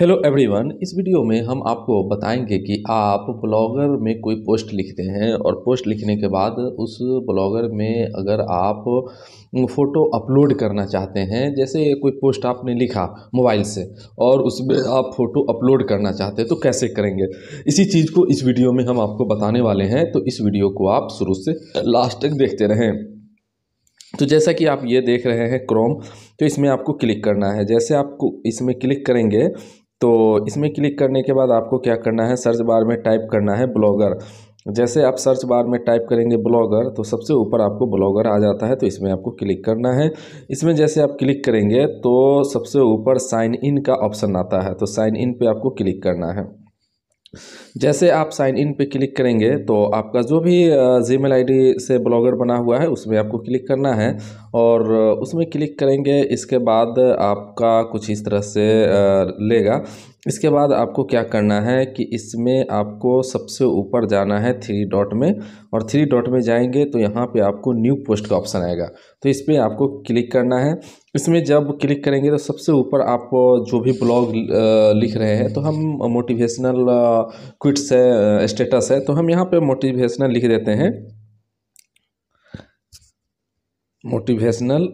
hello everyone इस video में हम आपको बताएंगे कि आप ब्लॉगर में कोई पोस्ट लिखते हैं और पोस्ट लिखने के बाद उस ब्लॉगर में अगर आप फ़ोटो अपलोड करना चाहते हैं जैसे कोई पोस्ट आपने लिखा मोबाइल से और उसमें आप फ़ोटो अपलोड करना चाहते हैं तो कैसे करेंगे इसी चीज़ को इस वीडियो में हम आपको बताने वाले हैं तो इस वीडियो को आप शुरू से लास्ट तक देखते रहें तो जैसा कि आप ये देख रहे हैं क्रोम तो इसमें आपको क्लिक करना है जैसे आपको इसमें क्लिक करेंगे तो इसमें क्लिक करने के बाद आपको क्या करना है सर्च बार में टाइप करना है ब्लॉगर जैसे आप सर्च बार में टाइप करेंगे ब्लॉगर तो सबसे ऊपर आपको ब्लॉगर आ जाता है तो इसमें आपको क्लिक करना है इसमें जैसे आप क्लिक करेंगे तो सबसे ऊपर साइन इन का ऑप्शन आता है तो साइन इन पे आपको क्लिक करना है जैसे आप साइन इन पे क्लिक करेंगे तो आपका जो भी जीमेल आईडी से ब्लॉगर बना हुआ है उसमें आपको क्लिक करना है और उसमें क्लिक करेंगे इसके बाद आपका कुछ इस तरह से लेगा इसके बाद आपको क्या करना है कि इसमें आपको सबसे ऊपर जाना है थ्री डॉट में और थ्री डॉट में जाएंगे तो यहाँ पे आपको न्यू पोस्ट का ऑप्शन आएगा तो इस पर आपको क्लिक करना है इसमें जब क्लिक करेंगे तो सबसे ऊपर आप जो भी ब्लॉग लिख रहे हैं तो हम मोटिवेशनल क्विट्स है स्टेटस है तो हम यहाँ पर मोटिवेशनल लिख देते हैं मोटिवेशनल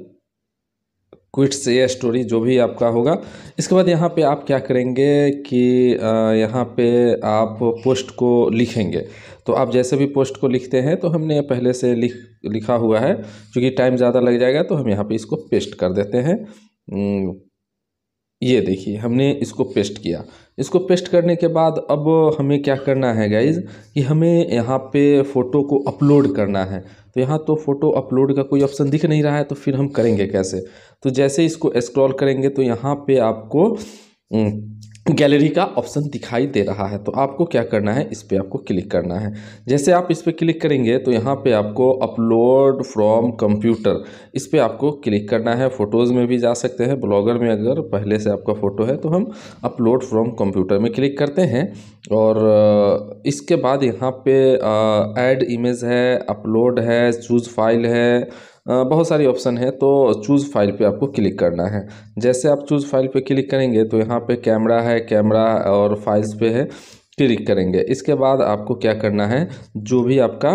क्विट्स या स्टोरी जो भी आपका होगा इसके बाद यहाँ पे आप क्या करेंगे कि यहाँ पे आप पोस्ट को लिखेंगे तो आप जैसे भी पोस्ट को लिखते हैं तो हमने पहले से लिख लिखा हुआ है क्योंकि टाइम ज़्यादा लग जाएगा तो हम यहाँ पे इसको पेस्ट कर देते हैं ये देखिए हमने इसको पेस्ट किया इसको पेस्ट करने के बाद अब हमें क्या करना है गाइज़ कि हमें यहाँ पे फ़ोटो को अपलोड करना है तो यहाँ तो फ़ोटो अपलोड का कोई ऑप्शन दिख नहीं रहा है तो फिर हम करेंगे कैसे तो जैसे इसको स्क्रॉल करेंगे तो यहाँ पे आपको हम्म, गैलरी का ऑप्शन दिखाई दे रहा है तो आपको क्या करना है इस पर आपको क्लिक करना है जैसे आप इस पर क्लिक करेंगे तो यहाँ पे आपको अपलोड फ्रॉम कंप्यूटर इस पर आपको क्लिक करना है फ़ोटोज़ में भी जा सकते हैं ब्लॉगर में अगर पहले से आपका फ़ोटो है तो हम अपलोड फ्रॉम कंप्यूटर में क्लिक करते हैं और इसके बाद यहाँ पर एड इमेज है अपलोड है चूज़ फाइल है बहुत सारी ऑप्शन है तो चूज़ फाइल पे आपको क्लिक करना है जैसे आप चूज़ फाइल पे क्लिक करेंगे तो यहाँ पे कैमरा है कैमरा और फाइल्स पे है क्लिक करेंगे इसके बाद आपको क्या करना है जो भी आपका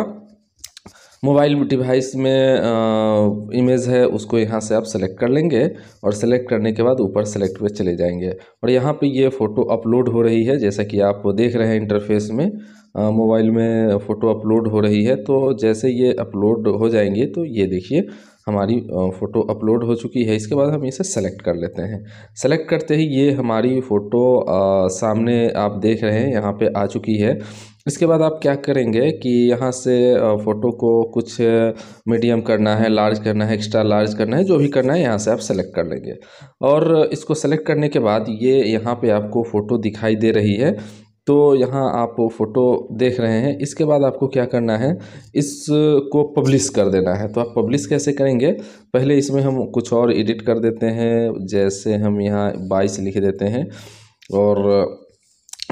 मोबाइल डिवाइस में इमेज है उसको यहाँ से आप सेलेक्ट कर लेंगे और सेलेक्ट करने के बाद ऊपर सेलेक्ट पे चले जाएंगे और यहाँ पे ये फ़ोटो अपलोड हो रही है जैसा कि आप देख रहे हैं इंटरफेस में मोबाइल में फ़ोटो अपलोड हो रही है तो जैसे ये अपलोड हो जाएंगे तो ये देखिए हमारी फ़ोटो अपलोड हो चुकी है इसके बाद हम इसे सेलेक्ट कर लेते हैं सेलेक्ट करते ही ये हमारी फ़ोटो सामने आप देख रहे हैं यहाँ पे आ चुकी है इसके बाद आप क्या करेंगे कि यहाँ से फ़ोटो को कुछ मीडियम करना है लार्ज करना है एक्स्ट्रा लार्ज करना है जो भी करना है यहाँ से आप सेलेक्ट कर लेंगे और इसको सेलेक्ट करने के बाद ये यहाँ पे आपको फ़ोटो दिखाई दे रही है तो यहाँ आप फ़ोटो देख रहे हैं इसके बाद आपको क्या करना है इसको पब्लिश कर देना है तो आप पब्लिश कैसे करेंगे पहले इसमें हम कुछ और एडिट कर देते हैं जैसे हम यहाँ बाईस लिख देते हैं और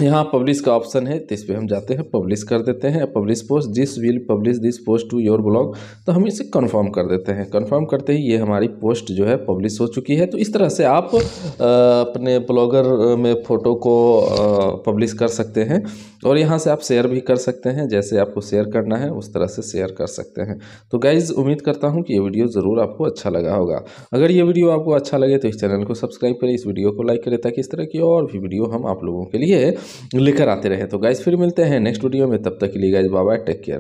यहाँ पब्लिश का ऑप्शन है तो इस पर हम जाते हैं पब्लिश कर देते हैं publish post this will publish this post to your blog तो हम इसे कंफर्म कर देते हैं कंफर्म करते ही ये हमारी पोस्ट जो है पब्लिश हो चुकी है तो इस तरह से आप अपने ब्लॉगर में फ़ोटो को पब्लिश कर सकते हैं और यहाँ से आप शेयर भी कर सकते हैं जैसे आपको शेयर करना है उस तरह से शेयर कर सकते हैं तो गाइज़ उम्मीद करता हूँ कि ये वीडियो ज़रूर आपको अच्छा लगा होगा अगर ये वीडियो आपको अच्छा लगे तो इस चैनल को सब्सक्राइब करें इस वीडियो को लाइक करें ताकि इस तरह की और भी वीडियो हम आप लोगों के लिए लेकर आते रहे तो गाइज फिर मिलते हैं नेक्स्ट वीडियो में तब तक के लिए गाइज बाबा टेक केयर